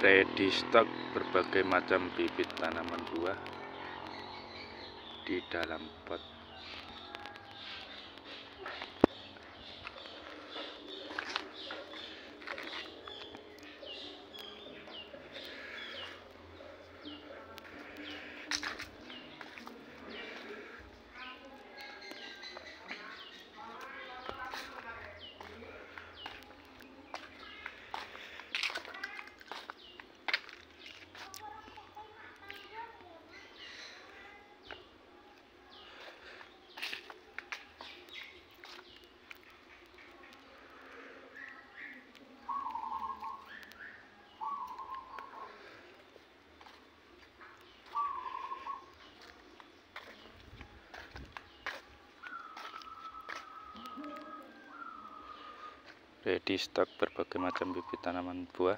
ready stock berbagai macam bibit tanaman buah di dalam pot ready stok berbagai macam bibit tanaman buah